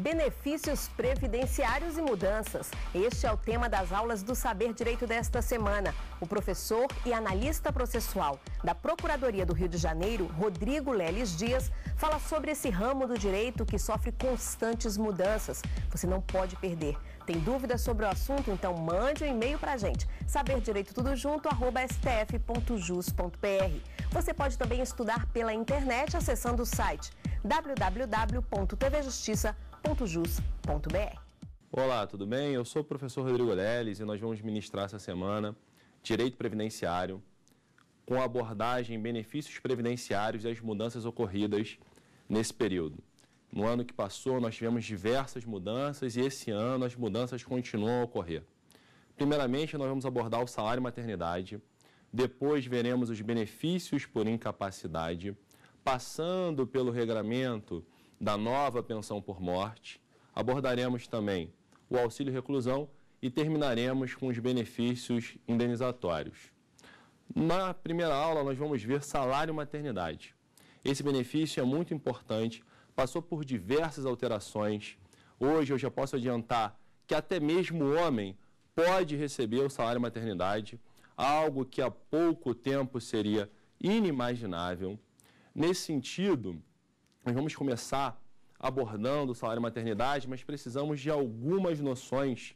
benefícios previdenciários e mudanças. Este é o tema das aulas do Saber Direito desta semana. O professor e analista processual da Procuradoria do Rio de Janeiro, Rodrigo Leles Dias, fala sobre esse ramo do direito que sofre constantes mudanças. Você não pode perder. Tem dúvidas sobre o assunto? Então mande um e-mail para a gente. saberdireitotudojunto@stf.jus.br. Você pode também estudar pela internet acessando o site www.tvjustiça.com ua.jus.br. Olá, tudo bem? Eu sou o professor Rodrigo Leles e nós vamos ministrar essa semana Direito Previdenciário com abordagem benefícios previdenciários e as mudanças ocorridas nesse período. No ano que passou, nós tivemos diversas mudanças e esse ano as mudanças continuam a ocorrer. Primeiramente, nós vamos abordar o salário maternidade, depois veremos os benefícios por incapacidade, passando pelo regramento da nova pensão por morte, abordaremos também o auxílio reclusão e terminaremos com os benefícios indenizatórios. Na primeira aula, nós vamos ver salário maternidade. Esse benefício é muito importante, passou por diversas alterações. Hoje eu já posso adiantar que até mesmo o homem pode receber o salário maternidade, algo que há pouco tempo seria inimaginável. Nesse sentido, nós vamos começar abordando o salário maternidade, mas precisamos de algumas noções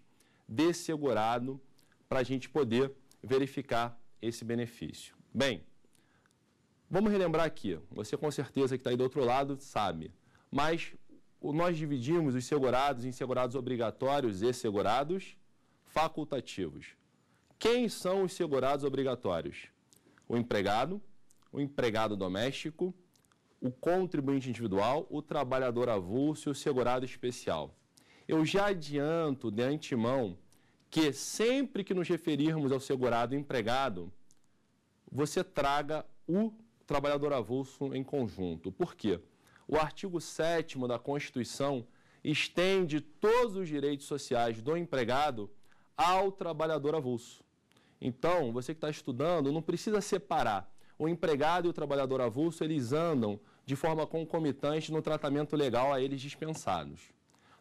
de segurado para a gente poder verificar esse benefício. Bem, vamos relembrar aqui, você com certeza que está aí do outro lado sabe, mas nós dividimos os segurados em segurados obrigatórios e segurados facultativos. Quem são os segurados obrigatórios? O empregado, o empregado doméstico, o contribuinte individual, o trabalhador avulso e o segurado especial. Eu já adianto de antemão que sempre que nos referirmos ao segurado empregado, você traga o trabalhador avulso em conjunto. Por quê? O artigo 7 da Constituição estende todos os direitos sociais do empregado ao trabalhador avulso. Então, você que está estudando, não precisa separar. O empregado e o trabalhador avulso, eles andam de forma concomitante no tratamento legal a eles dispensados.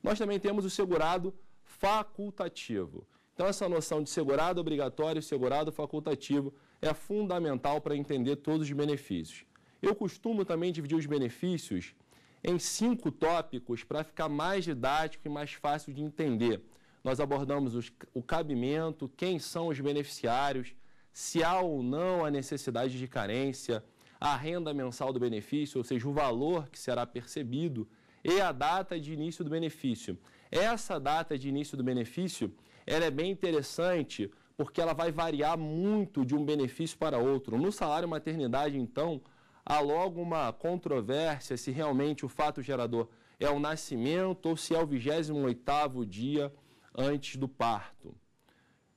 Nós também temos o segurado facultativo. Então, essa noção de segurado obrigatório e segurado facultativo é fundamental para entender todos os benefícios. Eu costumo também dividir os benefícios em cinco tópicos para ficar mais didático e mais fácil de entender. Nós abordamos os, o cabimento, quem são os beneficiários, se há ou não a necessidade de carência, a renda mensal do benefício, ou seja, o valor que será percebido, e a data de início do benefício. Essa data de início do benefício ela é bem interessante porque ela vai variar muito de um benefício para outro. No salário maternidade, então, há logo uma controvérsia se realmente o fato gerador é o nascimento ou se é o 28 dia antes do parto.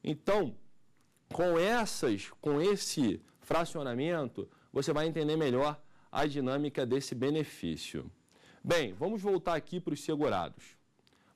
Então, com essas, com esse fracionamento, você vai entender melhor a dinâmica desse benefício. Bem, vamos voltar aqui para os segurados.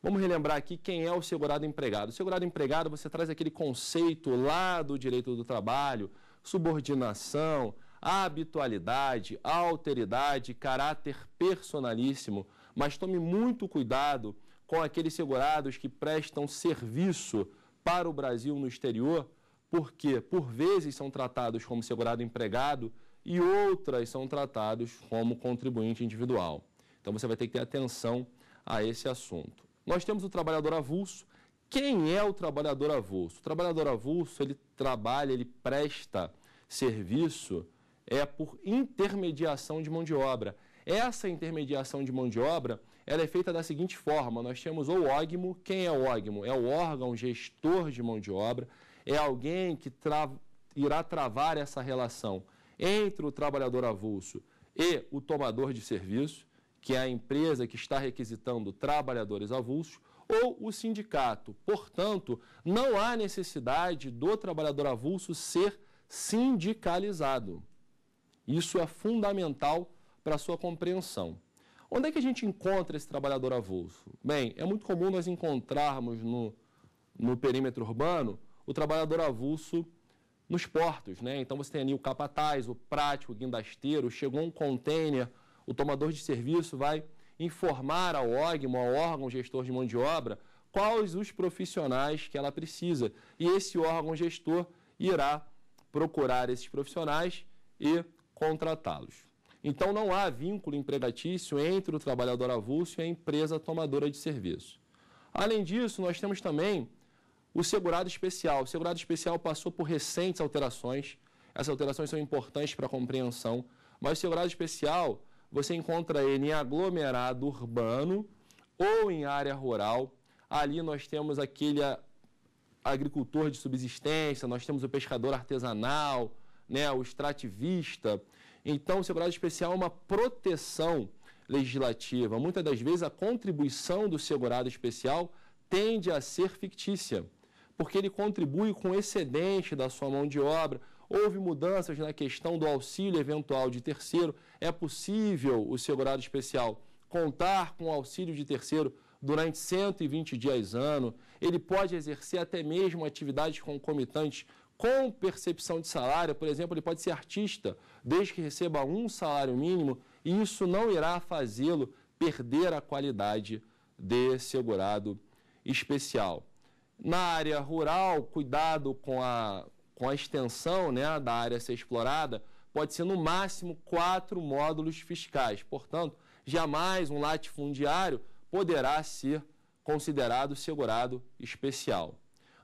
Vamos relembrar aqui quem é o segurado empregado. O segurado empregado, você traz aquele conceito lá do direito do trabalho, subordinação, habitualidade, alteridade, caráter personalíssimo. Mas tome muito cuidado com aqueles segurados que prestam serviço para o Brasil no exterior, porque por vezes são tratados como segurado empregado e outras são tratadas como contribuinte individual. Então você vai ter que ter atenção a esse assunto. Nós temos o trabalhador avulso. Quem é o trabalhador avulso? O trabalhador avulso, ele trabalha, ele presta serviço é por intermediação de mão de obra. Essa intermediação de mão de obra, ela é feita da seguinte forma, nós temos o OGMO, quem é o OGMO? É o órgão gestor de mão de obra, é alguém que tra... irá travar essa relação entre o trabalhador avulso e o tomador de serviço, que é a empresa que está requisitando trabalhadores avulsos, ou o sindicato. Portanto, não há necessidade do trabalhador avulso ser sindicalizado. Isso é fundamental para a sua compreensão. Onde é que a gente encontra esse trabalhador avulso? Bem, é muito comum nós encontrarmos no, no perímetro urbano o trabalhador avulso nos portos. Né? Então você tem ali o capataz, o prático, o guindasteiro, chegou um container, o tomador de serviço vai informar ao OGMO, ao órgão gestor de mão de obra, quais os profissionais que ela precisa. E esse órgão gestor irá procurar esses profissionais e contratá-los. Então não há vínculo empregatício entre o trabalhador avulso e a empresa tomadora de serviço. Além disso, nós temos também o segurado especial. O segurado especial passou por recentes alterações. Essas alterações são importantes para a compreensão. Mas o segurado especial, você encontra ele em aglomerado urbano ou em área rural. Ali nós temos aquele agricultor de subsistência, nós temos o pescador artesanal, né, o extrativista. Então, o segurado especial é uma proteção legislativa. Muitas das vezes, a contribuição do segurado especial tende a ser fictícia porque ele contribui com o excedente da sua mão de obra. Houve mudanças na questão do auxílio eventual de terceiro. É possível o segurado especial contar com o auxílio de terceiro durante 120 dias ano. Ele pode exercer até mesmo atividades concomitantes com percepção de salário, por exemplo, ele pode ser artista, desde que receba um salário mínimo, e isso não irá fazê-lo perder a qualidade de segurado especial. Na área rural, cuidado com a, com a extensão né, da área a ser explorada, pode ser no máximo quatro módulos fiscais. Portanto, jamais um latifundiário poderá ser considerado segurado especial.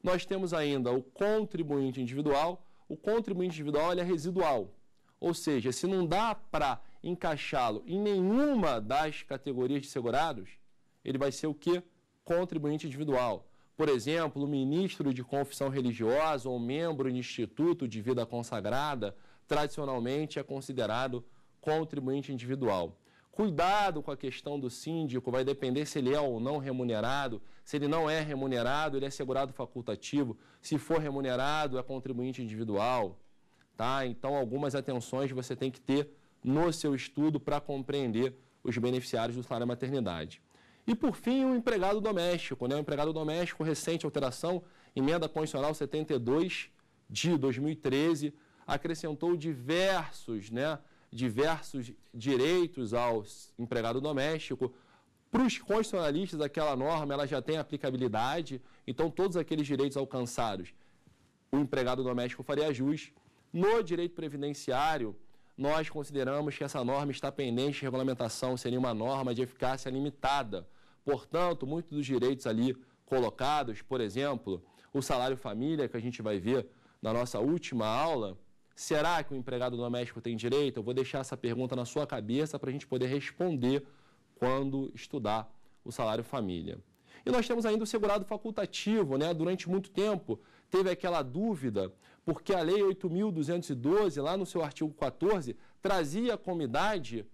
Nós temos ainda o contribuinte individual. O contribuinte individual é residual, ou seja, se não dá para encaixá-lo em nenhuma das categorias de segurados, ele vai ser o que? Contribuinte individual por exemplo, ministro de confissão religiosa ou membro de instituto de vida consagrada, tradicionalmente é considerado contribuinte individual. Cuidado com a questão do síndico, vai depender se ele é ou não remunerado. Se ele não é remunerado, ele é segurado facultativo. Se for remunerado, é contribuinte individual. Tá? Então, algumas atenções você tem que ter no seu estudo para compreender os beneficiários do salário maternidade. E por fim, o um empregado doméstico, né? O empregado doméstico, recente alteração, emenda constitucional 72 de 2013, acrescentou diversos, né? Diversos direitos ao empregado doméstico. Para os constitucionalistas, aquela norma ela já tem aplicabilidade, então todos aqueles direitos alcançados, o empregado doméstico faria jus. No direito previdenciário, nós consideramos que essa norma está pendente de regulamentação, seria uma norma de eficácia limitada Portanto, muitos dos direitos ali colocados, por exemplo, o salário família, que a gente vai ver na nossa última aula, será que o empregado doméstico tem direito? Eu vou deixar essa pergunta na sua cabeça para a gente poder responder quando estudar o salário família. E nós temos ainda o segurado facultativo, né? Durante muito tempo teve aquela dúvida, porque a Lei 8.212, lá no seu artigo 14, trazia como idade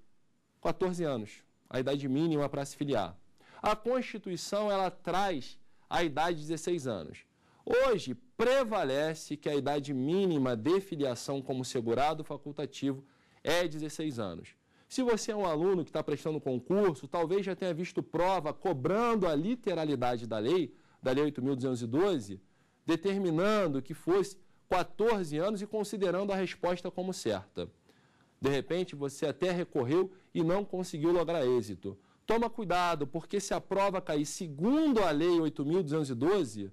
14 anos, a idade mínima para se filiar. A Constituição ela traz a idade de 16 anos. Hoje, prevalece que a idade mínima de filiação como segurado facultativo é 16 anos. Se você é um aluno que está prestando concurso, talvez já tenha visto prova cobrando a literalidade da lei, da Lei 8.212, determinando que fosse 14 anos e considerando a resposta como certa. De repente, você até recorreu e não conseguiu lograr êxito toma cuidado, porque se a prova cair segundo a lei 8.212,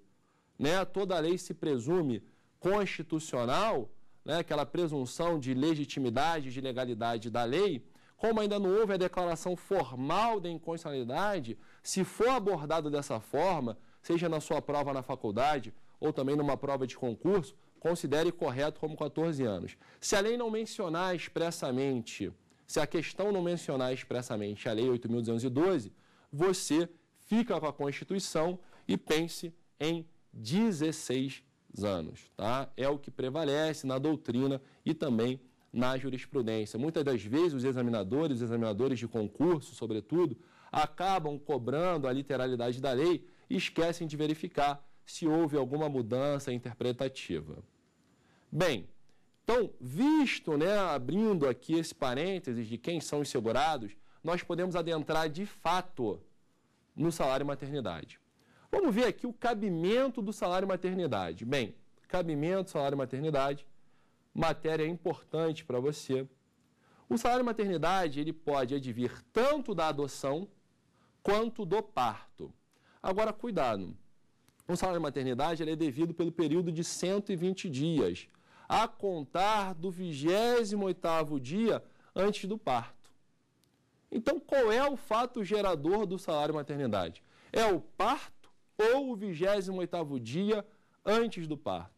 né, toda a lei se presume constitucional, né, aquela presunção de legitimidade, de legalidade da lei, como ainda não houve a declaração formal de inconstitucionalidade, se for abordado dessa forma, seja na sua prova na faculdade ou também numa prova de concurso, considere correto como 14 anos. Se a lei não mencionar expressamente se a questão não mencionar expressamente a Lei 8.212, você fica com a Constituição e pense em 16 anos. Tá? É o que prevalece na doutrina e também na jurisprudência. Muitas das vezes os examinadores, os examinadores de concurso, sobretudo, acabam cobrando a literalidade da lei e esquecem de verificar se houve alguma mudança interpretativa. Bem, então, visto, né, abrindo aqui esse parênteses de quem são os segurados, nós podemos adentrar de fato no salário maternidade. Vamos ver aqui o cabimento do salário maternidade. Bem, cabimento, salário maternidade, matéria importante para você. O salário maternidade, ele pode advir tanto da adoção quanto do parto. Agora, cuidado. O salário maternidade ele é devido pelo período de 120 dias a contar do 28º dia antes do parto. Então, qual é o fato gerador do salário maternidade? É o parto ou o 28º dia antes do parto?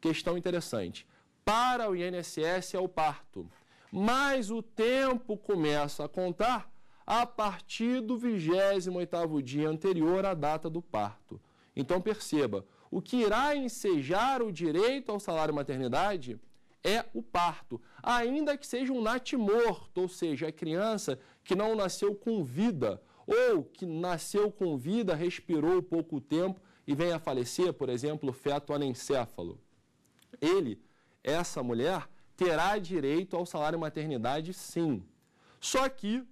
Questão interessante. Para o INSS é o parto, mas o tempo começa a contar a partir do 28º dia anterior à data do parto. Então perceba, o que irá ensejar o direito ao salário maternidade é o parto, ainda que seja um natimorto, ou seja, a é criança que não nasceu com vida ou que nasceu com vida, respirou pouco tempo e vem a falecer, por exemplo, o feto anencefalo. Ele, essa mulher, terá direito ao salário maternidade, sim. Só que,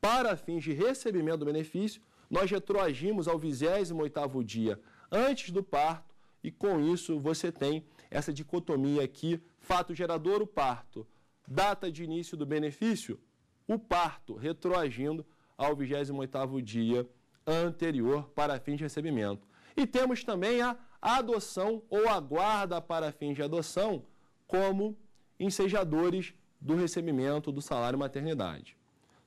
para fins de recebimento do benefício, nós retroagimos ao 28º dia antes do parto, e com isso você tem essa dicotomia aqui: fato gerador, o parto, data de início do benefício, o parto, retroagindo ao 28º dia anterior para fins de recebimento. E temos também a adoção ou a guarda para fins de adoção como ensejadores do recebimento do salário maternidade.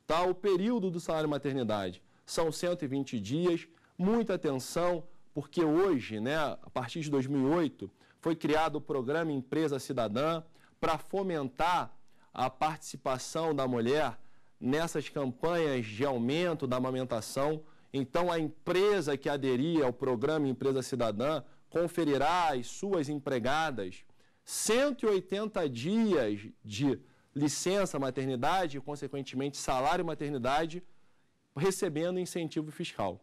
Tá, o período do salário maternidade são 120 dias, muita atenção, porque hoje, né, a partir de 2008, foi criado o programa Empresa Cidadã para fomentar a participação da mulher nessas campanhas de aumento da amamentação. Então, a empresa que aderir ao programa Empresa Cidadã conferirá às suas empregadas 180 dias de licença maternidade e, consequentemente, salário maternidade, recebendo incentivo fiscal.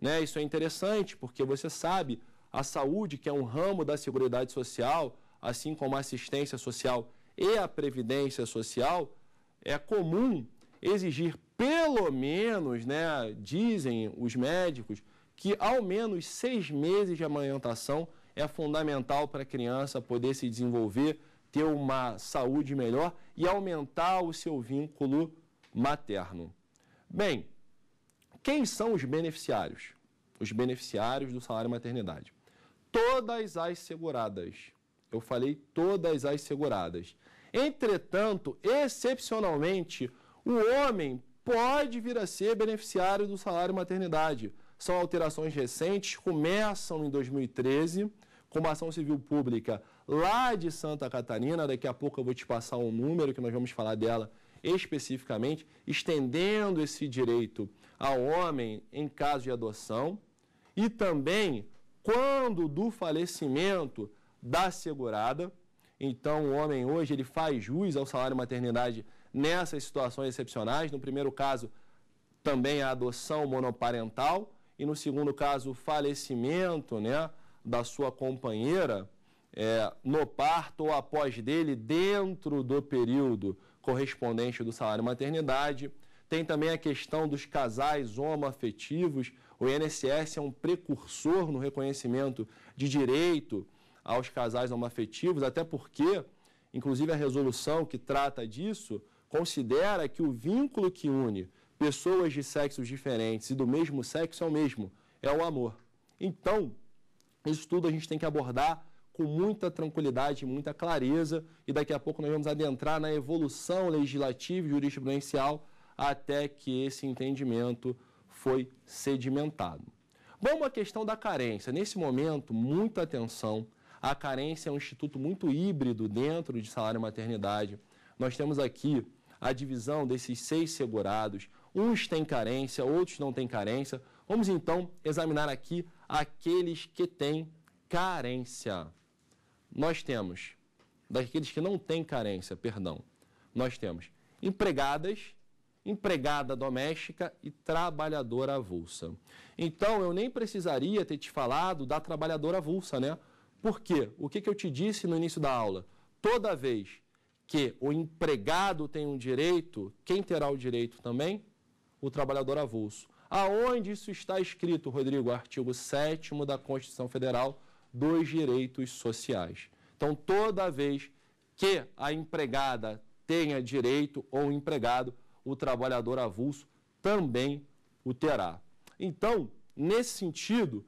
Né? Isso é interessante porque você sabe a saúde, que é um ramo da Seguridade Social, assim como a assistência social e a previdência social, é comum exigir pelo menos, né, dizem os médicos, que ao menos seis meses de amamentação é fundamental para a criança poder se desenvolver, ter uma saúde melhor e aumentar o seu vínculo materno. Bem, quem são os beneficiários? Os beneficiários do salário maternidade. Todas as seguradas. Eu falei todas as seguradas. Entretanto, excepcionalmente, o homem pode vir a ser beneficiário do salário maternidade. São alterações recentes, começam em 2013, com uma ação civil pública lá de Santa Catarina. Daqui a pouco eu vou te passar um número que nós vamos falar dela especificamente, estendendo esse direito ao homem em caso de adoção e também quando do falecimento da segurada. Então, o homem hoje ele faz jus ao salário maternidade nessas situações excepcionais. No primeiro caso, também a adoção monoparental e no segundo caso, o falecimento, né, da sua companheira é, no parto ou após dele dentro do período correspondente do salário maternidade. Tem também a questão dos casais homoafetivos. O INSS é um precursor no reconhecimento de direito aos casais homoafetivos, até porque, inclusive, a resolução que trata disso considera que o vínculo que une pessoas de sexos diferentes e do mesmo sexo é o mesmo, é o amor. Então, isso tudo a gente tem que abordar com muita tranquilidade, muita clareza, e daqui a pouco nós vamos adentrar na evolução legislativa e jurisprudencial até que esse entendimento foi sedimentado. Vamos à questão da carência. Nesse momento, muita atenção. A carência é um instituto muito híbrido dentro de salário e maternidade. Nós temos aqui a divisão desses seis segurados. Uns têm carência, outros não têm carência. Vamos então examinar aqui aqueles que têm carência nós temos, daqueles que não têm carência, perdão, nós temos empregadas, empregada doméstica e trabalhadora avulsa. Então, eu nem precisaria ter te falado da trabalhadora avulsa, né? Por quê? O que, que eu te disse no início da aula? Toda vez que o empregado tem um direito, quem terá o direito também? O trabalhador avulso. Aonde isso está escrito, Rodrigo? Artigo 7 da Constituição Federal, dos direitos sociais. Então, toda vez que a empregada tenha direito ou empregado, o trabalhador avulso também o terá. Então, nesse sentido,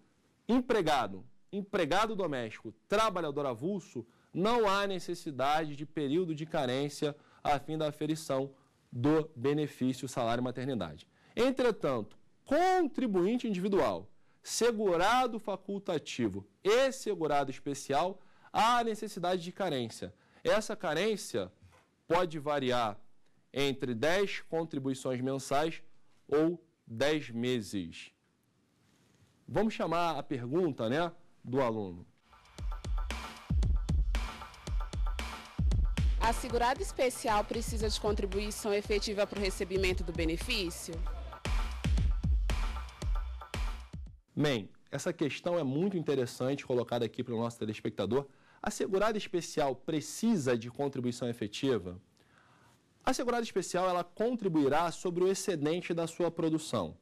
empregado, empregado doméstico, trabalhador avulso, não há necessidade de período de carência a fim da aferição do benefício salário maternidade. Entretanto, contribuinte individual segurado facultativo e segurado especial, há necessidade de carência. Essa carência pode variar entre 10 contribuições mensais ou 10 meses. Vamos chamar a pergunta né, do aluno. A segurada especial precisa de contribuição efetiva para o recebimento do benefício? Bem, essa questão é muito interessante colocada aqui para o nosso telespectador. A segurada especial precisa de contribuição efetiva? A segurada especial ela contribuirá sobre o excedente da sua produção.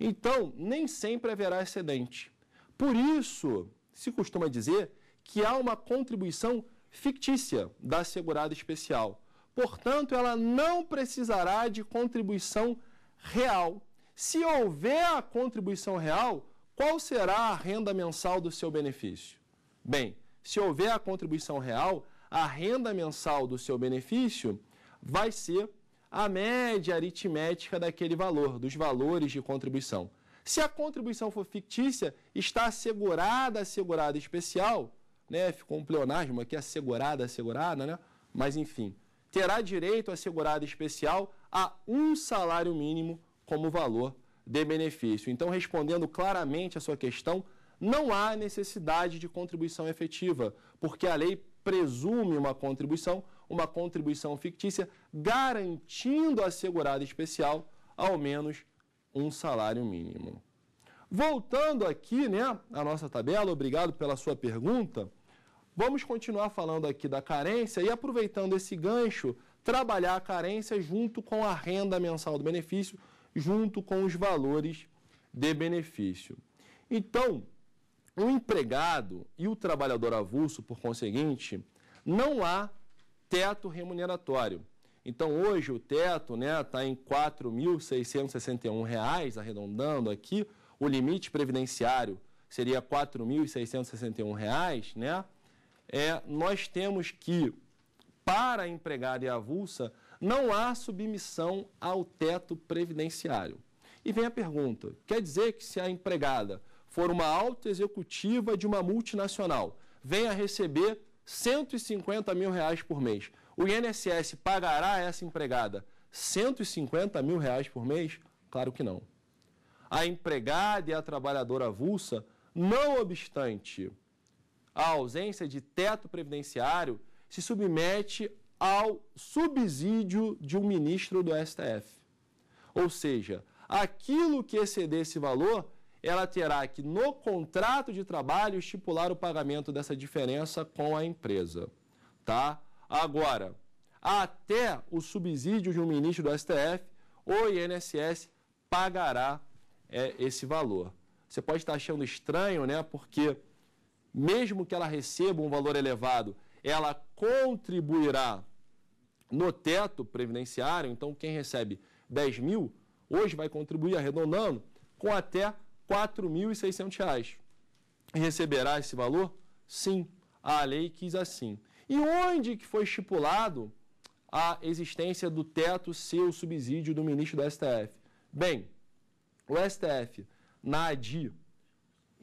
Então, nem sempre haverá excedente. Por isso, se costuma dizer que há uma contribuição fictícia da segurada especial. Portanto, ela não precisará de contribuição real se houver a contribuição real, qual será a renda mensal do seu benefício? Bem, se houver a contribuição real, a renda mensal do seu benefício vai ser a média aritmética daquele valor, dos valores de contribuição. Se a contribuição for fictícia, está assegurada, assegurada especial, né? Ficou um pleonasmo aqui, assegurada, assegurada, né? Mas enfim, terá direito assegurada especial a um salário mínimo como valor de benefício. Então, respondendo claramente a sua questão, não há necessidade de contribuição efetiva, porque a lei presume uma contribuição, uma contribuição fictícia, garantindo à segurada especial ao menos um salário mínimo. Voltando aqui, né, à nossa tabela, obrigado pela sua pergunta. Vamos continuar falando aqui da carência e aproveitando esse gancho, trabalhar a carência junto com a renda mensal do benefício, junto com os valores de benefício. Então, o empregado e o trabalhador avulso, por conseguinte, não há teto remuneratório. Então, hoje o teto está né, tá em R$ 4.661, arredondando aqui, o limite previdenciário seria R$ 4.661, né? É, nós temos que, para empregado e avulsa, não há submissão ao teto previdenciário. E vem a pergunta: quer dizer que se a empregada for uma autoexecutiva de uma multinacional, venha receber 150 mil reais por mês, o INSS pagará a essa empregada 150 mil reais por mês? Claro que não. A empregada e a trabalhadora avulsa, não obstante a ausência de teto previdenciário, se submete ao subsídio de um ministro do STF. Ou seja, aquilo que exceder esse valor, ela terá que, no contrato de trabalho, estipular o pagamento dessa diferença com a empresa. Tá? Agora, até o subsídio de um ministro do STF, o INSS pagará é, esse valor. Você pode estar achando estranho, né? Porque mesmo que ela receba um valor elevado, ela contribuirá no teto previdenciário, então quem recebe 10 mil, hoje vai contribuir arredondando com até R$ 4.600. Receberá esse valor? Sim, a lei quis assim. E onde que foi estipulado a existência do teto ser o subsídio do ministro do STF? Bem, o STF, na ADI,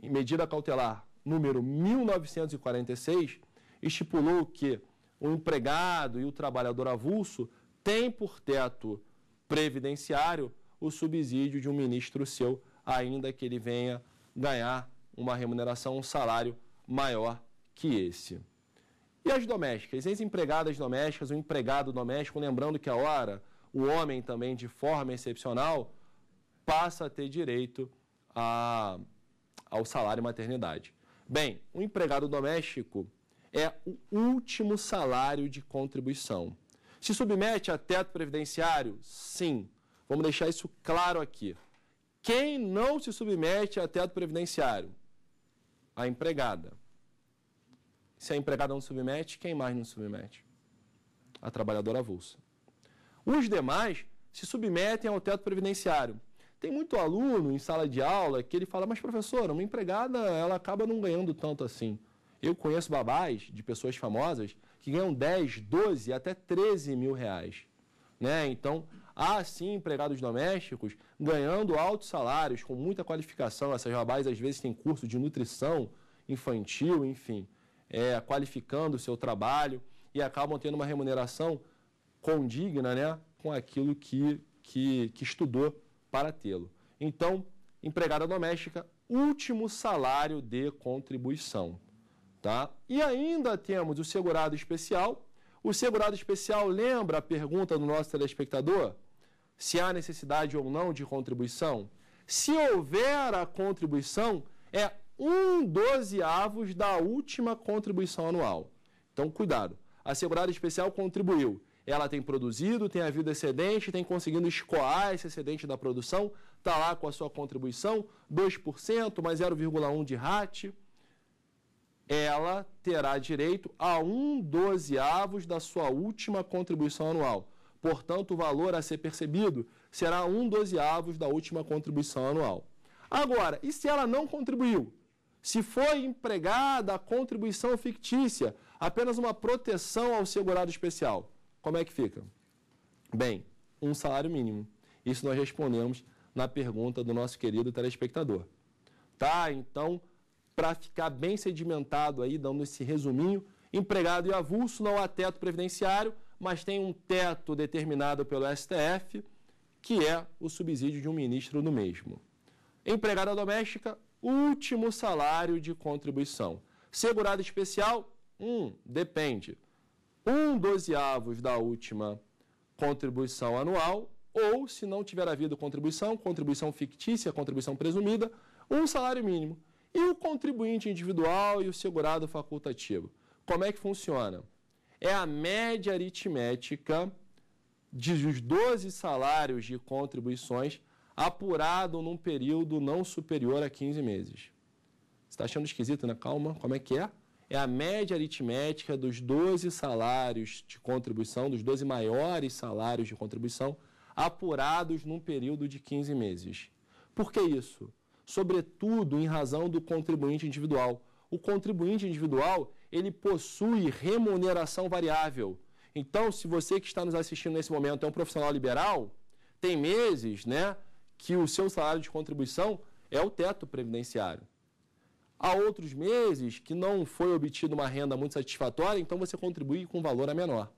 em medida cautelar número 1946, estipulou que o empregado e o trabalhador avulso têm por teto previdenciário o subsídio de um ministro seu, ainda que ele venha ganhar uma remuneração, um salário maior que esse. E as domésticas, as empregadas domésticas, o empregado doméstico, lembrando que a hora, o homem também, de forma excepcional, passa a ter direito a, ao salário maternidade. Bem, o empregado doméstico é o último salário de contribuição. Se submete a teto previdenciário? Sim. Vamos deixar isso claro aqui. Quem não se submete a teto previdenciário? A empregada. Se a empregada não submete, quem mais não submete? A trabalhadora avulsa. Os demais se submetem ao teto previdenciário. Tem muito aluno em sala de aula que ele fala, mas professora, uma empregada ela acaba não ganhando tanto assim. Eu conheço babás de pessoas famosas que ganham 10, 12, até 13 mil reais. Né? Então, há sim empregados domésticos ganhando altos salários, com muita qualificação. Essas babás às vezes têm curso de nutrição infantil, enfim, é, qualificando o seu trabalho e acabam tendo uma remuneração condigna né, com aquilo que, que, que estudou para tê-lo. Então, empregada doméstica, último salário de contribuição. Tá? E ainda temos o segurado especial. O segurado especial lembra a pergunta do nosso telespectador? Se há necessidade ou não de contribuição? Se houver a contribuição, é um dozeavos da última contribuição anual. Então, cuidado. A segurada especial contribuiu. Ela tem produzido, tem havido excedente, tem conseguido escoar esse excedente da produção, está lá com a sua contribuição, 2%, mais 0,1% de rate ela terá direito a um dozeavos da sua última contribuição anual. Portanto, o valor a ser percebido será um dozeavos da última contribuição anual. Agora, e se ela não contribuiu? Se foi empregada a contribuição fictícia, apenas uma proteção ao segurado especial, como é que fica? Bem, um salário mínimo. Isso nós respondemos na pergunta do nosso querido telespectador. Tá, então para ficar bem sedimentado aí, dando esse resuminho. Empregado e avulso, não há teto previdenciário, mas tem um teto determinado pelo STF, que é o subsídio de um ministro no mesmo. Empregada doméstica, último salário de contribuição. Segurado especial, um depende. Um dozeavos da última contribuição anual, ou, se não tiver havido contribuição, contribuição fictícia, contribuição presumida, um salário mínimo. E o contribuinte individual e o segurado facultativo? Como é que funciona? É a média aritmética dos 12 salários de contribuições apurado num período não superior a 15 meses. Você está achando esquisito, né? Calma, como é que é? É a média aritmética dos 12 salários de contribuição, dos 12 maiores salários de contribuição, apurados num período de 15 meses. Por que isso? sobretudo em razão do contribuinte individual. O contribuinte individual, ele possui remuneração variável. Então, se você que está nos assistindo nesse momento é um profissional liberal, tem meses, né, que o seu salário de contribuição é o teto previdenciário. Há outros meses que não foi obtida uma renda muito satisfatória, então você contribui com valor a menor.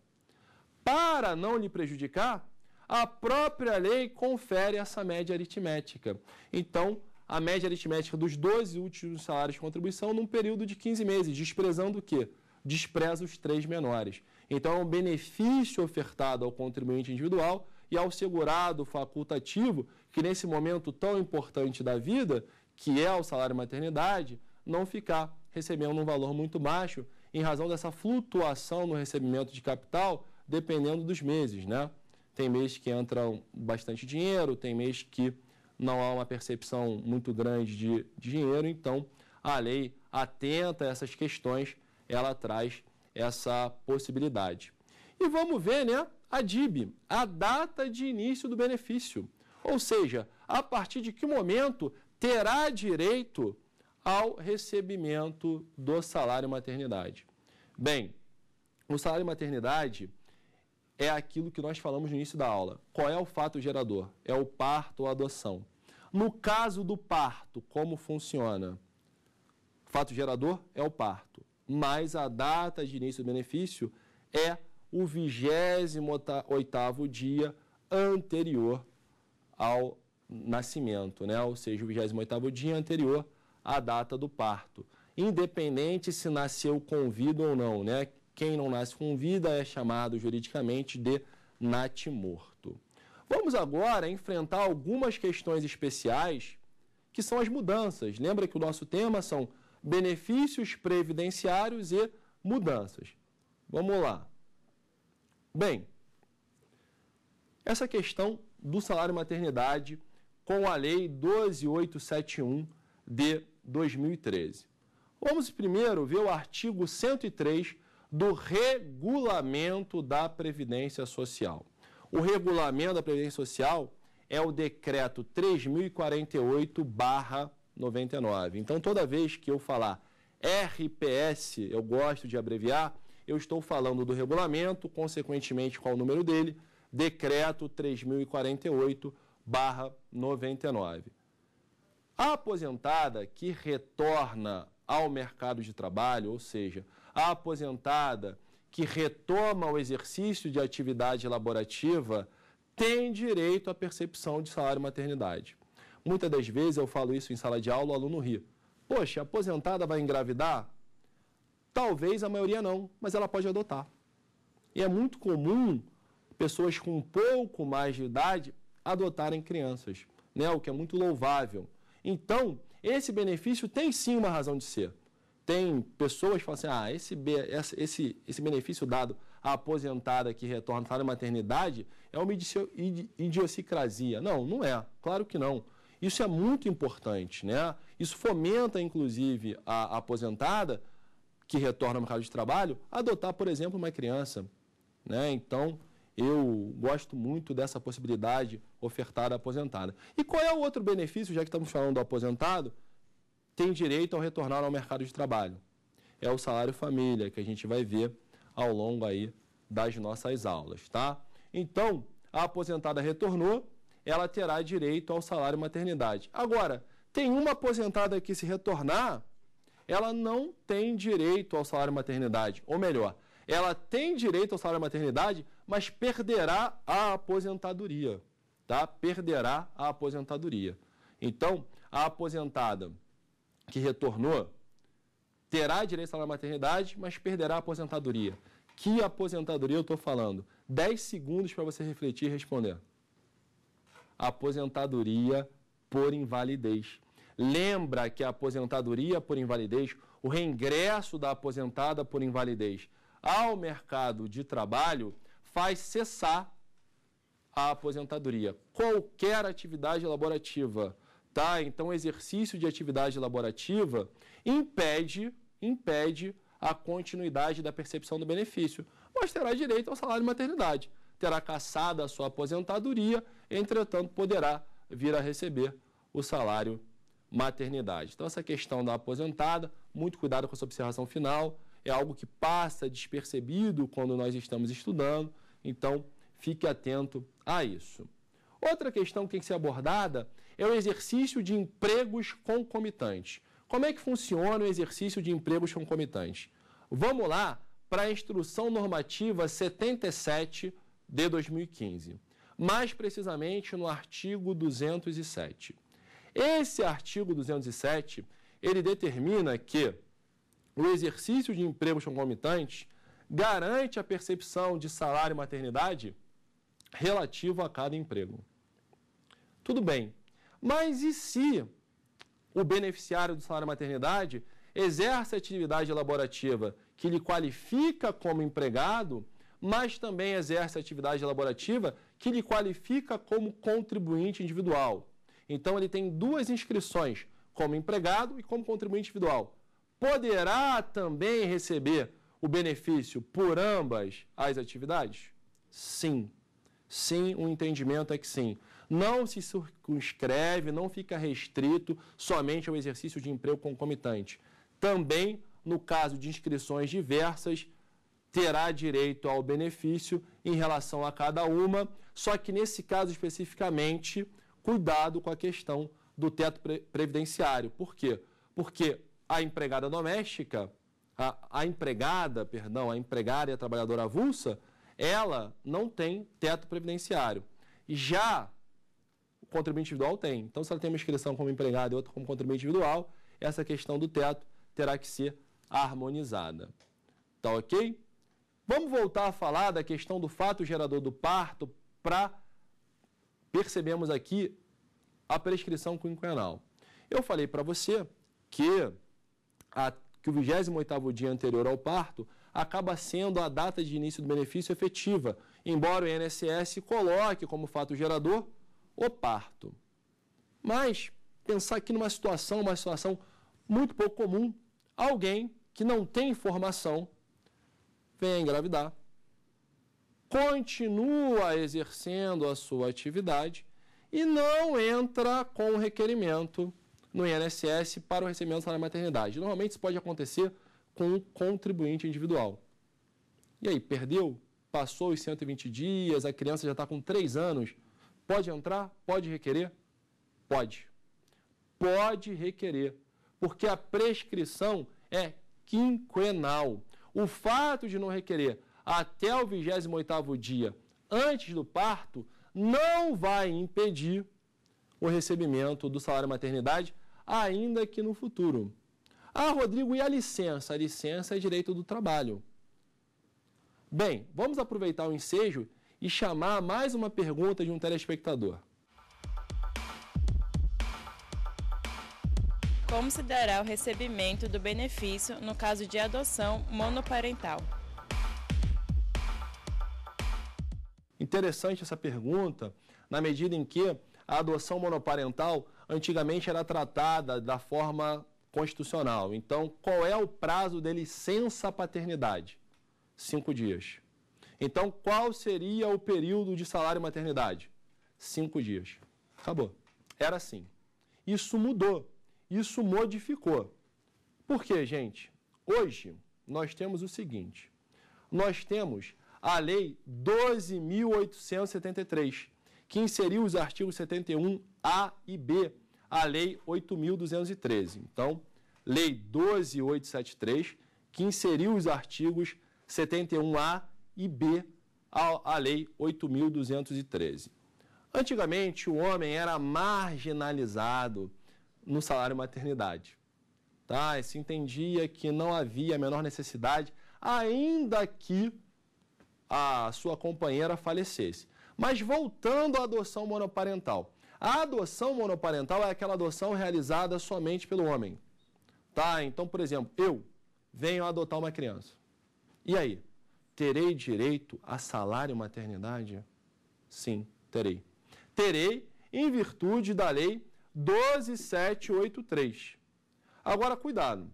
Para não lhe prejudicar, a própria lei confere essa média aritmética. Então, a média aritmética dos 12 últimos salários de contribuição num período de 15 meses, desprezando o quê? Despreza os três menores. Então, é um benefício ofertado ao contribuinte individual e ao segurado facultativo, que nesse momento tão importante da vida, que é o salário maternidade, não ficar recebendo um valor muito baixo em razão dessa flutuação no recebimento de capital, dependendo dos meses, né? Tem mês que entram bastante dinheiro, tem mês que não há uma percepção muito grande de dinheiro, então a lei atenta a essas questões, ela traz essa possibilidade. E vamos ver, né, a DIB, a data de início do benefício. Ou seja, a partir de que momento terá direito ao recebimento do salário maternidade? Bem, o salário maternidade é aquilo que nós falamos no início da aula. Qual é o fato gerador? É o parto ou a adoção. No caso do parto, como funciona? Fato gerador é o parto, mas a data de início do benefício é o 28º dia anterior ao nascimento, né? ou seja, o 28º dia anterior à data do parto. Independente se nasceu com vida ou não, né? Quem não nasce com vida é chamado juridicamente de natimorto. Vamos agora enfrentar algumas questões especiais, que são as mudanças. Lembra que o nosso tema são benefícios previdenciários e mudanças. Vamos lá. Bem, essa questão do salário maternidade com a Lei 12871 de 2013. Vamos primeiro ver o artigo 103 do regulamento da Previdência Social. O regulamento da Previdência Social é o decreto 3048/99. Então, toda vez que eu falar RPS, eu gosto de abreviar, eu estou falando do regulamento, consequentemente qual o número dele, decreto 3048/99. A aposentada que retorna ao mercado de trabalho, ou seja, aposentada que retoma o exercício de atividade laborativa tem direito à percepção de salário maternidade. Muitas das vezes eu falo isso em sala de aula, o aluno ri. Poxa, aposentada vai engravidar? Talvez a maioria não, mas ela pode adotar. E é muito comum pessoas com um pouco mais de idade adotarem crianças, né? o que é muito louvável. Então, esse benefício tem sim uma razão de ser. Tem pessoas que falam assim: ah, esse, esse, esse benefício dado à aposentada que retorna para a maternidade é uma idiosincrasia. Não, não é. Claro que não. Isso é muito importante, né? Isso fomenta, inclusive, a aposentada que retorna ao mercado de trabalho a adotar, por exemplo, uma criança. Né? Então, eu gosto muito dessa possibilidade ofertada à aposentada. E qual é o outro benefício, já que estamos falando do aposentado? tem direito ao retornar ao mercado de trabalho. É o salário família que a gente vai ver ao longo aí das nossas aulas, tá? Então, a aposentada retornou, ela terá direito ao salário maternidade. Agora, tem uma aposentada que se retornar, ela não tem direito ao salário maternidade, ou melhor, ela tem direito ao salário maternidade, mas perderá a aposentadoria, tá? Perderá a aposentadoria. Então, a aposentada que retornou terá direito à maternidade, mas perderá a aposentadoria. Que aposentadoria eu estou falando? 10 segundos para você refletir e responder. Aposentadoria por invalidez. Lembra que a aposentadoria por invalidez, o reingresso da aposentada por invalidez ao mercado de trabalho faz cessar a aposentadoria. Qualquer atividade laborativa Tá? Então, o exercício de atividade laborativa impede, impede a continuidade da percepção do benefício, mas terá direito ao salário de maternidade. Terá caçado a sua aposentadoria, entretanto, poderá vir a receber o salário maternidade. Então, essa questão da aposentada, muito cuidado com essa observação final, é algo que passa despercebido quando nós estamos estudando, então fique atento a isso. Outra questão que tem que ser abordada é o exercício de empregos concomitantes. Como é que funciona o exercício de empregos concomitantes? Vamos lá para a Instrução Normativa 77 de 2015, mais precisamente no artigo 207. Esse artigo 207, ele determina que o exercício de empregos concomitantes garante a percepção de salário e maternidade relativo a cada emprego. Tudo bem, mas e se o beneficiário do salário maternidade exerce atividade laborativa que lhe qualifica como empregado, mas também exerce atividade laborativa que lhe qualifica como contribuinte individual? Então ele tem duas inscrições, como empregado e como contribuinte individual. Poderá também receber o benefício por ambas as atividades? Sim. Sim, o entendimento é que sim não se circunscreve, não fica restrito somente ao exercício de emprego concomitante. Também, no caso de inscrições diversas, terá direito ao benefício em relação a cada uma, só que nesse caso especificamente, cuidado com a questão do teto previdenciário. Por quê? Porque a empregada doméstica, a, a empregada, perdão, a empregada e a trabalhadora avulsa, ela não tem teto previdenciário. Já contribuinte individual tem. Então, se ela tem uma inscrição como empregada e outra como contribuinte individual, essa questão do teto terá que ser harmonizada. Tá ok? Vamos voltar a falar da questão do fato gerador do parto para percebemos aqui a prescrição quinquenal. Eu falei para você que, a, que o 28 dia anterior ao parto acaba sendo a data de início do benefício efetiva, embora o INSS coloque como fato gerador o parto. Mas pensar aqui numa situação, uma situação muito pouco comum, alguém que não tem informação vem engravidar, continua exercendo a sua atividade e não entra com o requerimento no INSS para o recebimento do salário maternidade. Normalmente isso pode acontecer com o contribuinte individual. E aí, perdeu? Passou os 120 dias, a criança já está com 3 anos, Pode entrar? Pode requerer? Pode. Pode requerer, porque a prescrição é quinquenal. O fato de não requerer até o 28 dia antes do parto não vai impedir o recebimento do salário maternidade, ainda que no futuro. Ah, Rodrigo, e a licença? A licença é direito do trabalho. Bem, vamos aproveitar o ensejo e chamar mais uma pergunta de um telespectador. Como se dará o recebimento do benefício no caso de adoção monoparental? Interessante essa pergunta, na medida em que a adoção monoparental antigamente era tratada da forma constitucional. Então, qual é o prazo de licença paternidade? Cinco dias. Então, qual seria o período de salário maternidade? Cinco dias. Acabou. Era assim. Isso mudou. Isso modificou. Por quê, gente? Hoje, nós temos o seguinte. Nós temos a Lei 12.873, que inseriu os artigos 71 A e B à Lei 8.213. Então, Lei 12.873, que inseriu os artigos 71 A e B, a, a Lei 8.213. Antigamente, o homem era marginalizado no salário maternidade. Tá? E se entendia que não havia a menor necessidade, ainda que a sua companheira falecesse. Mas voltando à adoção monoparental. A adoção monoparental é aquela adoção realizada somente pelo homem. Tá? Então, por exemplo, eu venho adotar uma criança. E aí? terei direito a salário maternidade? Sim, terei. Terei em virtude da lei 12783. Agora, cuidado,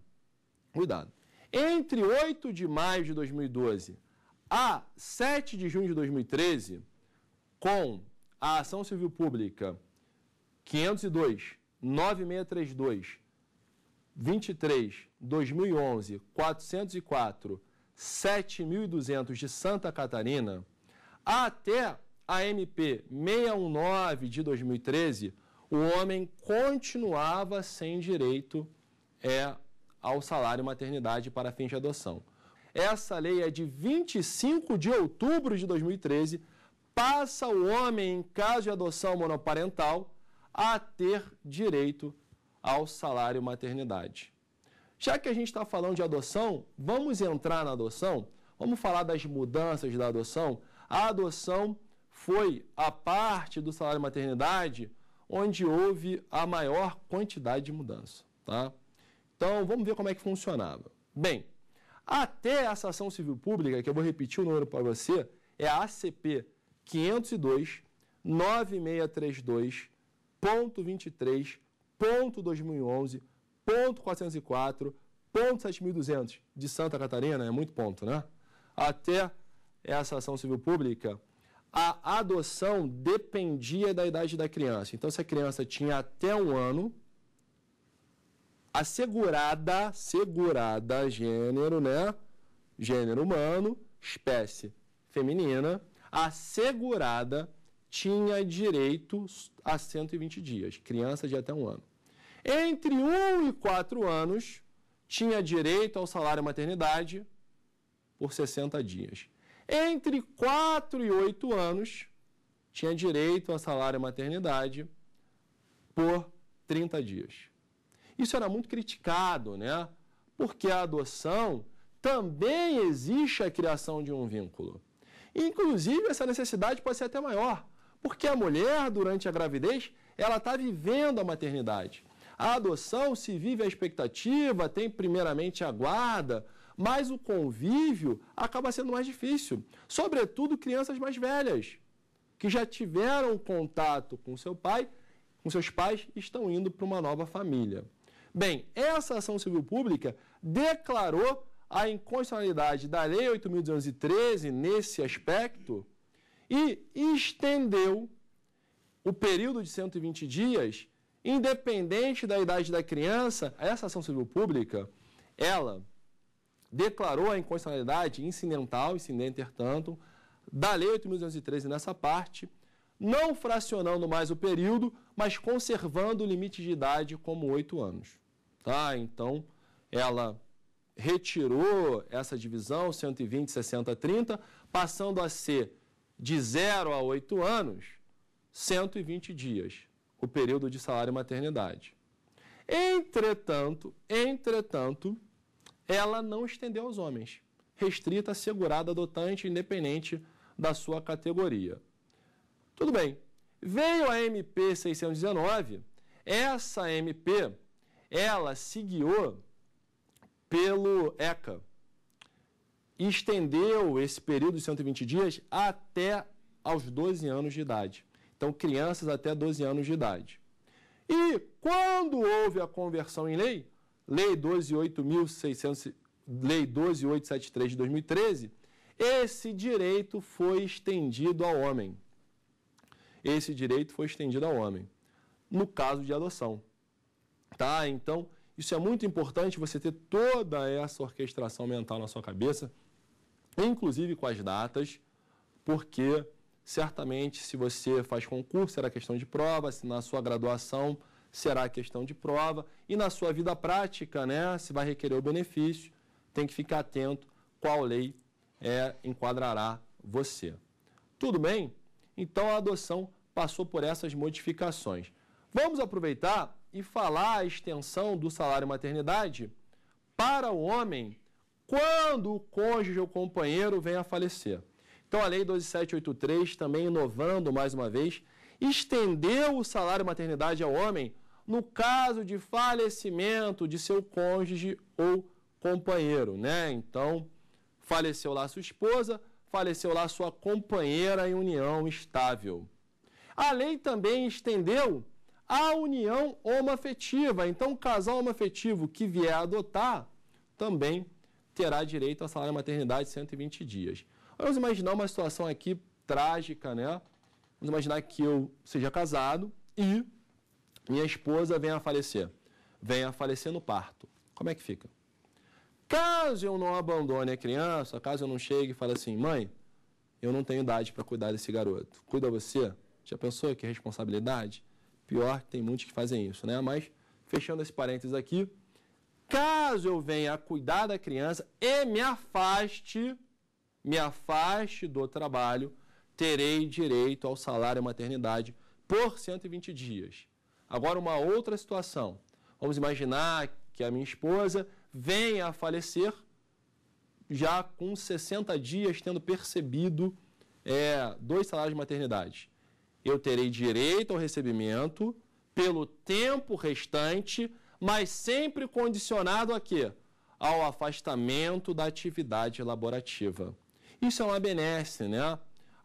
cuidado. Entre 8 de maio de 2012 a 7 de junho de 2013, com a ação civil pública 502 9632 23 2011 404 7.200 de Santa Catarina, até a MP 619 de 2013, o homem continuava sem direito é, ao salário maternidade para fins de adoção. Essa lei é de 25 de outubro de 2013, passa o homem, em caso de adoção monoparental, a ter direito ao salário maternidade. Já que a gente está falando de adoção, vamos entrar na adoção? Vamos falar das mudanças da adoção? A adoção foi a parte do salário maternidade onde houve a maior quantidade de mudança, tá? Então, vamos ver como é que funcionava. Bem, até essa ação civil pública, que eu vou repetir o número para você, é a ACP 502 9632.23.2011 ponto ponto de Santa Catarina, é muito ponto, né? Até essa ação civil pública, a adoção dependia da idade da criança. Então, se a criança tinha até um ano, assegurada, segurada, gênero, né? Gênero humano, espécie feminina, assegurada tinha direito a 120 dias, criança de até um ano. Entre 1 e 4 anos, tinha direito ao salário maternidade por 60 dias. Entre 4 e 8 anos, tinha direito ao salário maternidade por 30 dias. Isso era muito criticado, né? Porque a adoção também existe a criação de um vínculo. Inclusive, essa necessidade pode ser até maior, porque a mulher, durante a gravidez, ela está vivendo a maternidade. A adoção se vive a expectativa, tem primeiramente a guarda, mas o convívio acaba sendo mais difícil, sobretudo crianças mais velhas, que já tiveram contato com seu pai, com seus pais e estão indo para uma nova família. Bem, essa ação civil pública declarou a inconstitucionalidade da Lei 8.213 nesse aspecto e estendeu o período de 120 dias Independente da idade da criança, essa ação civil pública, ela declarou a inconstitucionalidade incidental, incidente tanto, da Lei 8.213 nessa parte, não fracionando mais o período, mas conservando o limite de idade como oito anos. Tá? Então, ela retirou essa divisão 120, 60, 30, passando a ser de 0 a 8 anos, 120 dias o período de salário maternidade. Entretanto, entretanto, ela não estendeu aos homens, restrita segurada adotante independente da sua categoria. Tudo bem. Veio a MP 619, essa MP, ela se guiou pelo ECA. Estendeu esse período de 120 dias até aos 12 anos de idade. Então, crianças até 12 anos de idade. E quando houve a conversão em lei, Lei 12.873 Lei 12.873 de 2013, esse direito foi estendido ao homem. Esse direito foi estendido ao homem, no caso de adoção. Tá? Então, isso é muito importante você ter toda essa orquestração mental na sua cabeça, inclusive com as datas, porque Certamente, se você faz concurso, será questão de prova, se na sua graduação será questão de prova, e na sua vida prática, né, se vai requerer o benefício, tem que ficar atento qual lei é, enquadrará você. Tudo bem? Então a adoção passou por essas modificações. Vamos aproveitar e falar a extensão do salário maternidade para o homem quando o cônjuge ou companheiro vem a falecer. Então a Lei 12783, também inovando mais uma vez, estendeu o salário maternidade ao homem no caso de falecimento de seu cônjuge ou companheiro, né? Então, faleceu lá sua esposa, faleceu lá sua companheira em união estável. A lei também estendeu a união homoafetiva. Então, o casal homoafetivo que vier adotar também terá direito a salário maternidade de 120 dias. Vamos imaginar uma situação aqui trágica, né? Vamos imaginar que eu seja casado e minha esposa venha a falecer. Venha a falecer no parto. Como é que fica? Caso eu não abandone a criança, caso eu não chegue e fale assim, mãe, eu não tenho idade para cuidar desse garoto. Cuida você. Já pensou que responsabilidade? Pior, tem muitos que fazem isso, né? Mas, fechando esse parênteses aqui, caso eu venha a cuidar da criança e me afaste me afaste do trabalho, terei direito ao salário maternidade por 120 dias. Agora, uma outra situação. Vamos imaginar que a minha esposa venha a falecer já com 60 dias, tendo percebido é, dois salários de maternidade. Eu terei direito ao recebimento pelo tempo restante, mas sempre condicionado a quê? Ao afastamento da atividade laborativa. Isso é uma benesse, né? A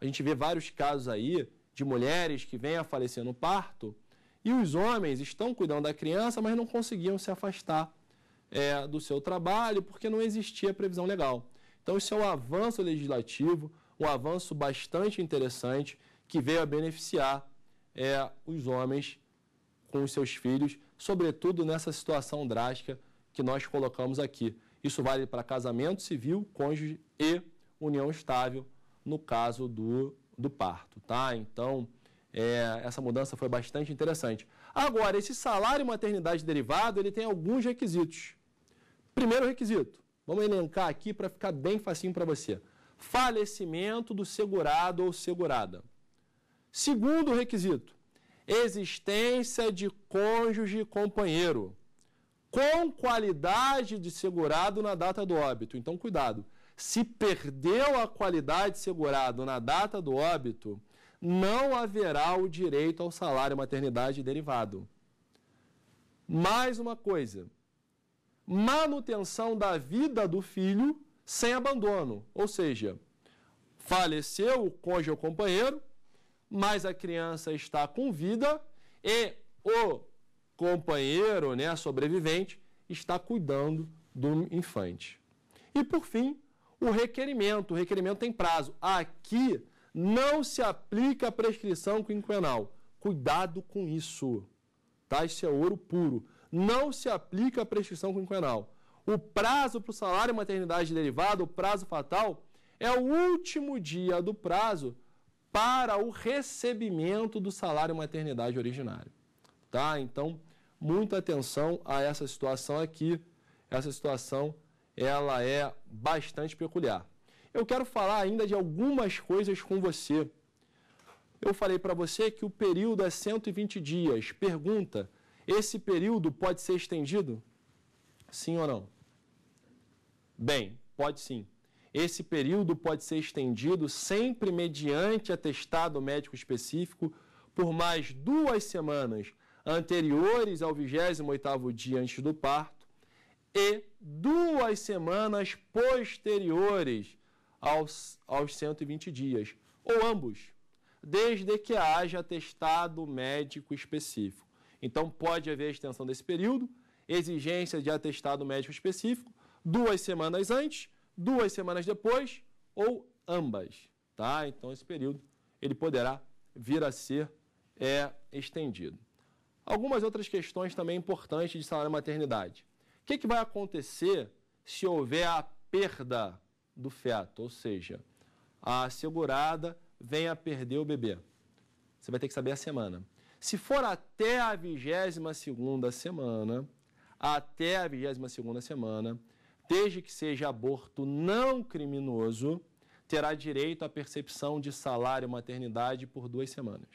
gente vê vários casos aí de mulheres que vêm a falecer no parto e os homens estão cuidando da criança, mas não conseguiam se afastar é, do seu trabalho porque não existia previsão legal. Então, isso é um avanço legislativo, um avanço bastante interessante que veio a beneficiar é, os homens com os seus filhos, sobretudo nessa situação drástica que nós colocamos aqui. Isso vale para casamento civil, cônjuge e união estável no caso do, do parto, tá? Então, é, essa mudança foi bastante interessante. Agora, esse salário maternidade derivado, ele tem alguns requisitos. Primeiro requisito, vamos elencar aqui para ficar bem facinho para você. Falecimento do segurado ou segurada. Segundo requisito, existência de cônjuge companheiro com qualidade de segurado na data do óbito. Então, cuidado se perdeu a qualidade segurado na data do óbito, não haverá o direito ao salário maternidade derivado. Mais uma coisa: manutenção da vida do filho sem abandono, ou seja, faleceu o cônjuge ou companheiro, mas a criança está com vida e o companheiro, né, sobrevivente, está cuidando do infante. E por fim, o requerimento. O requerimento tem prazo. Aqui não se aplica a prescrição quinquenal. Cuidado com isso. Tá? Isso é ouro puro. Não se aplica a prescrição quinquenal. O prazo para o salário maternidade derivado, o prazo fatal, é o último dia do prazo para o recebimento do salário maternidade originário. Tá? Então, muita atenção a essa situação aqui, essa situação ela é bastante peculiar. Eu quero falar ainda de algumas coisas com você. Eu falei para você que o período é 120 dias. Pergunta: esse período pode ser estendido? Sim ou não? Bem, pode sim. Esse período pode ser estendido sempre mediante atestado médico específico por mais duas semanas anteriores ao 28º dia antes do parto e duas semanas posteriores aos, aos 120 dias, ou ambos, desde que haja atestado médico específico. Então, pode haver extensão desse período, exigência de atestado médico específico, duas semanas antes, duas semanas depois, ou ambas. Tá? Então, esse período ele poderá vir a ser é, estendido. Algumas outras questões também importantes de salário maternidade que, que vai acontecer se houver a perda do feto? Ou seja, a segurada venha a perder o bebê. Você vai ter que saber a semana. Se for até a 22ª semana, até a 22ª semana, desde que seja aborto não criminoso, terá direito à percepção de salário maternidade por duas semanas.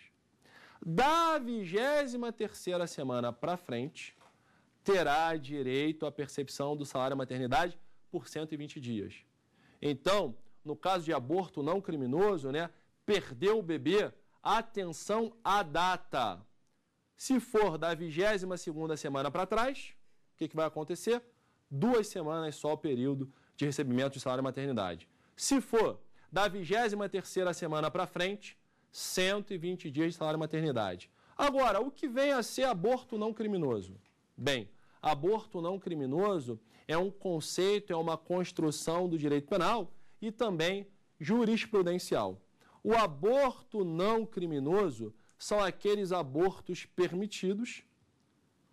Da 23ª semana para frente, terá direito à percepção do salário maternidade por 120 dias. Então, no caso de aborto não criminoso, né, perdeu o bebê, atenção à data. Se for da 22ª semana para trás, o que, que vai acontecer? Duas semanas só o período de recebimento de salário maternidade. Se for da 23ª semana para frente, 120 dias de salário maternidade. Agora, o que vem a ser aborto não criminoso? Bem, aborto não criminoso é um conceito, é uma construção do direito penal e também jurisprudencial. O aborto não criminoso são aqueles abortos permitidos,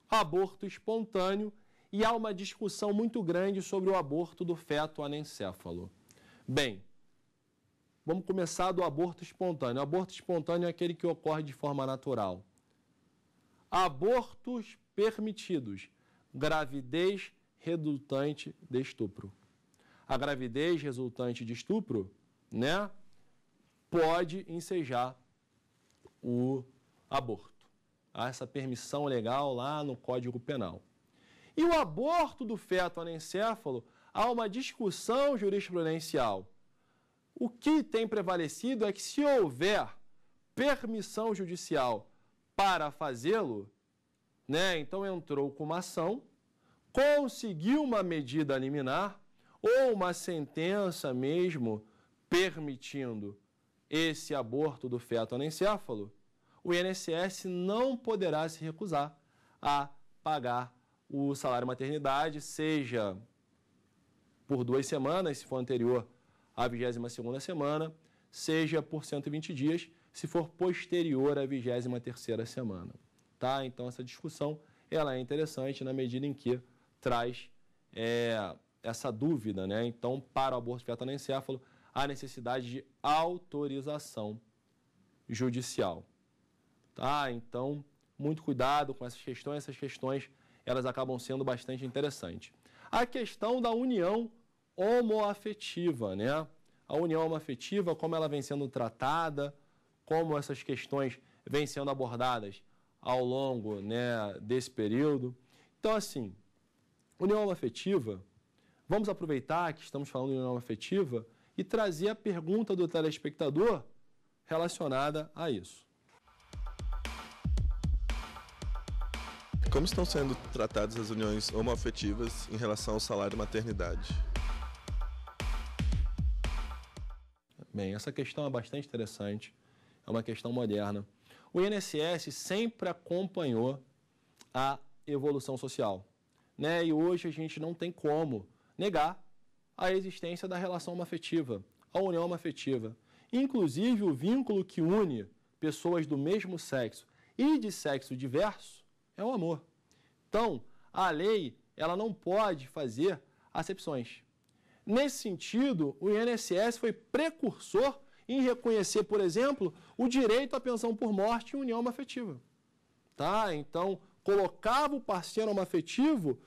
aborto espontâneo e há uma discussão muito grande sobre o aborto do feto anencéfalo. Bem, vamos começar do aborto espontâneo. O aborto espontâneo é aquele que ocorre de forma natural abortos permitidos, gravidez resultante de estupro. A gravidez resultante de estupro, né, pode ensejar o aborto. Há essa permissão legal lá no Código Penal. E o aborto do feto anencefalo, há uma discussão jurisprudencial. O que tem prevalecido é que se houver permissão judicial para fazê-lo, né? Então entrou com uma ação, conseguiu uma medida liminar ou uma sentença mesmo permitindo esse aborto do feto anencéfalo. o INSS não poderá se recusar a pagar o salário maternidade, seja por duas semanas, se for anterior à 22 segunda semana, seja por 120 dias, se for posterior à 23ª semana. Tá? Então, essa discussão ela é interessante na medida em que traz é, essa dúvida. Né? Então, para o aborto encéfalo, há necessidade de autorização judicial. Tá? Então, muito cuidado com essas questões. Essas questões elas acabam sendo bastante interessantes. A questão da união homoafetiva, né? A união homoafetiva, como ela vem sendo tratada, como essas questões vêm sendo abordadas ao longo né, desse período. Então, assim, união afetiva, vamos aproveitar que estamos falando de união afetiva e trazer a pergunta do telespectador relacionada a isso. Como estão sendo tratadas as uniões homoafetivas em relação ao salário maternidade? Bem, essa questão é bastante interessante é uma questão moderna. O INSS sempre acompanhou a evolução social. Né? E hoje a gente não tem como negar a existência da relação afetiva, a união afetiva. Inclusive, o vínculo que une pessoas do mesmo sexo e de sexo diverso é o amor. Então, a lei ela não pode fazer acepções. Nesse sentido, o INSS foi precursor em reconhecer, por exemplo, o direito à pensão por morte em união afetiva. Tá? Então, colocava o parceiro afetivo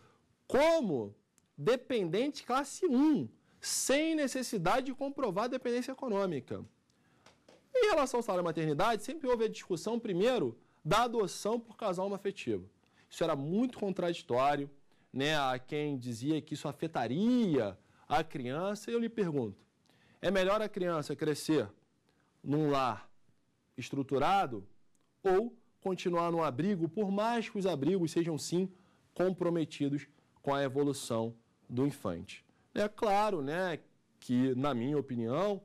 como dependente classe 1, sem necessidade de comprovar dependência econômica. Em relação ao salário maternidade, sempre houve a discussão, primeiro, da adoção por casal afetivo. Isso era muito contraditório né, a quem dizia que isso afetaria a criança. E eu lhe pergunto, é melhor a criança crescer num lar estruturado ou continuar num abrigo, por mais que os abrigos sejam sim comprometidos com a evolução do infante. É claro, né, que na minha opinião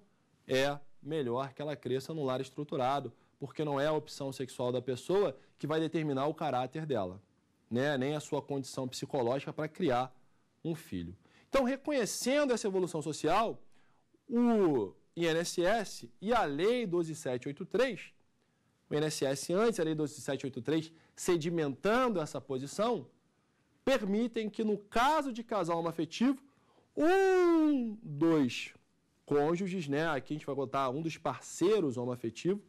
é melhor que ela cresça num lar estruturado, porque não é a opção sexual da pessoa que vai determinar o caráter dela, né, nem a sua condição psicológica para criar um filho. Então, reconhecendo essa evolução social, o INSS e a Lei 12783, o INSS antes, a Lei 12783, sedimentando essa posição, permitem que, no caso de casal homoafetivo, um dos cônjuges, né, aqui a gente vai botar um dos parceiros homoafetivo,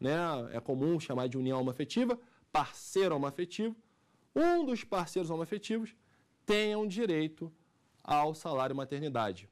né, é comum chamar de união homoafetiva, parceiro homoafetivo, um dos parceiros homoafetivos tenham direito ao salário maternidade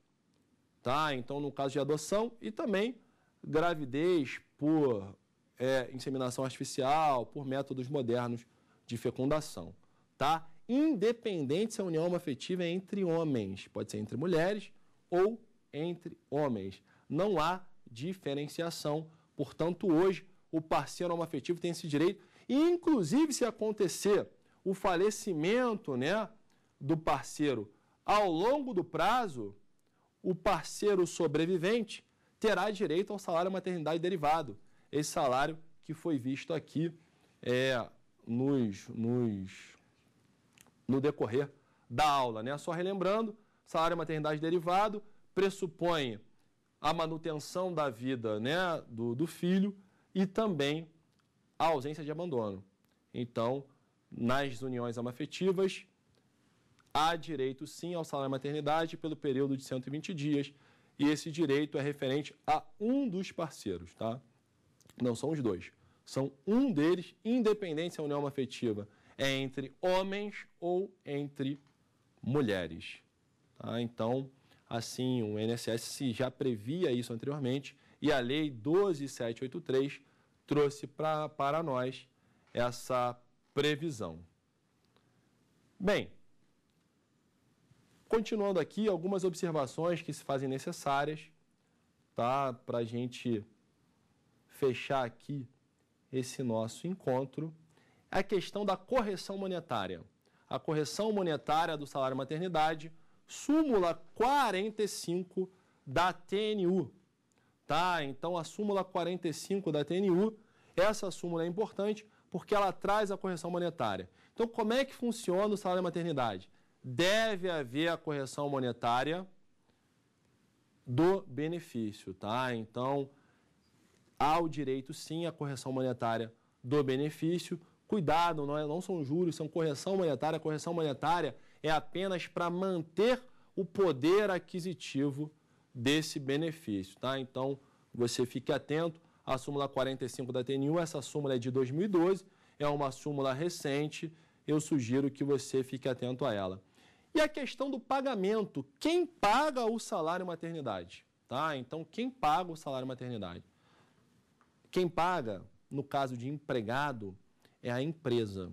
tá? Então, no caso de adoção e também gravidez por é, inseminação artificial, por métodos modernos de fecundação, tá? Independente se a união afetiva é entre homens, pode ser entre mulheres ou entre homens. Não há diferenciação. Portanto, hoje, o parceiro afetivo tem esse direito. E, inclusive, se acontecer o falecimento né, do parceiro ao longo do prazo, o parceiro sobrevivente terá direito ao salário maternidade derivado. Esse salário que foi visto aqui é, nos, nos, no decorrer da aula. Né? Só relembrando, salário maternidade derivado pressupõe a manutenção da vida né, do, do filho e também a ausência de abandono. Então, nas uniões afetivas, há direito sim ao salário maternidade pelo período de 120 dias, e esse direito é referente a um dos parceiros, tá? Não são os dois. São um deles, independente se a é união afetiva é entre homens ou entre mulheres. Tá? Então, assim, o INSS já previa isso anteriormente e a Lei 12783 trouxe pra, para nós essa previsão. Bem, Continuando aqui, algumas observações que se fazem necessárias, tá? Para a gente fechar aqui esse nosso encontro. É a questão da correção monetária. A correção monetária do salário maternidade, súmula 45 da TNU. Tá? Então a súmula 45 da TNU, essa súmula é importante porque ela traz a correção monetária. Então, como é que funciona o salário maternidade? deve haver a correção monetária do benefício, tá? Então, há o direito sim à correção monetária do benefício. Cuidado, não, é, não são juros, são correção monetária. A correção monetária é apenas para manter o poder aquisitivo desse benefício, tá? Então, você fique atento. A súmula 45 da TNU, essa súmula é de 2012, é uma súmula recente. Eu sugiro que você fique atento a ela. E a questão do pagamento. Quem paga o salário maternidade? Tá? Então, quem paga o salário maternidade? Quem paga, no caso de empregado, é a empresa.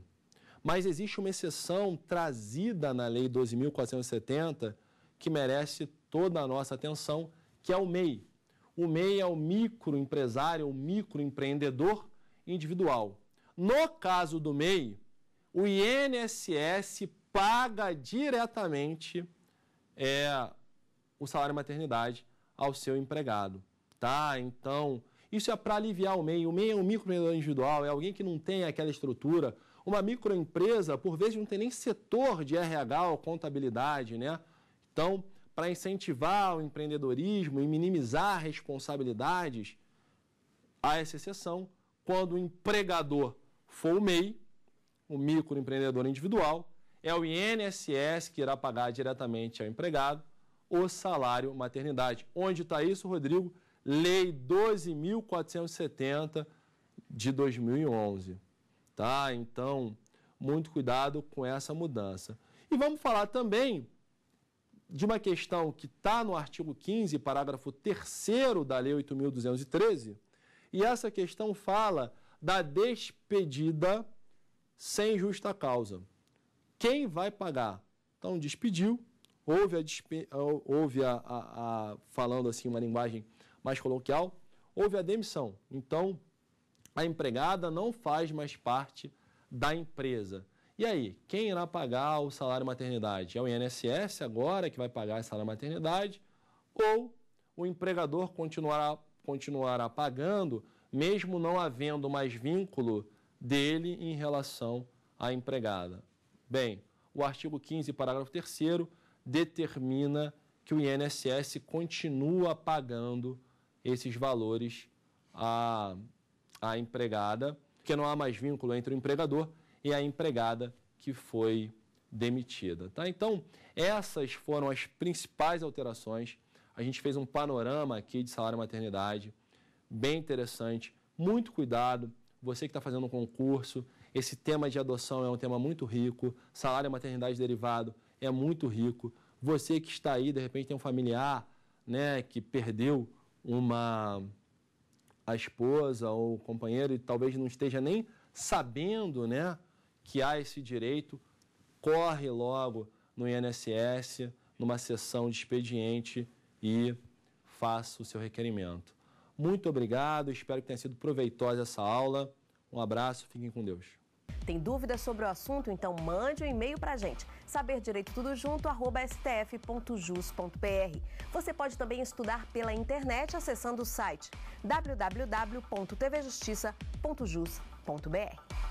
Mas existe uma exceção trazida na Lei 12.470 que merece toda a nossa atenção, que é o MEI. O MEI é o microempresário, o microempreendedor individual. No caso do MEI, o INSS paga diretamente é, o salário maternidade ao seu empregado, tá? Então, isso é para aliviar o MEI. O MEI é um microempreendedor individual, é alguém que não tem aquela estrutura. Uma microempresa, por vezes, não tem nem setor de RH ou contabilidade, né? Então, para incentivar o empreendedorismo e minimizar responsabilidades, há essa exceção. Quando o empregador for o MEI, o microempreendedor individual, é o INSS que irá pagar diretamente ao empregado o salário maternidade. Onde está isso, Rodrigo? Lei 12.470 de 2011. Tá? Então, muito cuidado com essa mudança. E vamos falar também de uma questão que está no artigo 15, parágrafo 3 da Lei 8.213, e essa questão fala da despedida sem justa causa. Quem vai pagar? Então despediu, houve a, houve a, a, a falando assim uma linguagem mais coloquial, houve a demissão. Então a empregada não faz mais parte da empresa. E aí, quem irá pagar o salário maternidade? É o INSS agora que vai pagar o salário maternidade ou o empregador continuará, continuará pagando, mesmo não havendo mais vínculo dele em relação à empregada? Bem, o artigo 15, parágrafo 3 determina que o INSS continua pagando esses valores à, à empregada, porque não há mais vínculo entre o empregador e a empregada que foi demitida. Tá? Então, essas foram as principais alterações. A gente fez um panorama aqui de salário maternidade, bem interessante. Muito cuidado, você que está fazendo um concurso esse tema de adoção é um tema muito rico, salário e maternidade derivado é muito rico. Você que está aí, de repente tem um familiar, né, que perdeu uma a esposa ou o companheiro e talvez não esteja nem sabendo, né, que há esse direito, corre logo no INSS, numa sessão de expediente e faça o seu requerimento. Muito obrigado, espero que tenha sido proveitosa essa aula. Um abraço, fiquem com Deus. Tem dúvidas sobre o assunto? Então mande um e-mail para a gente. saberdireitotudojunto@stf.jus.br. Você pode também estudar pela internet acessando o site www.tvjustiça.jus.br.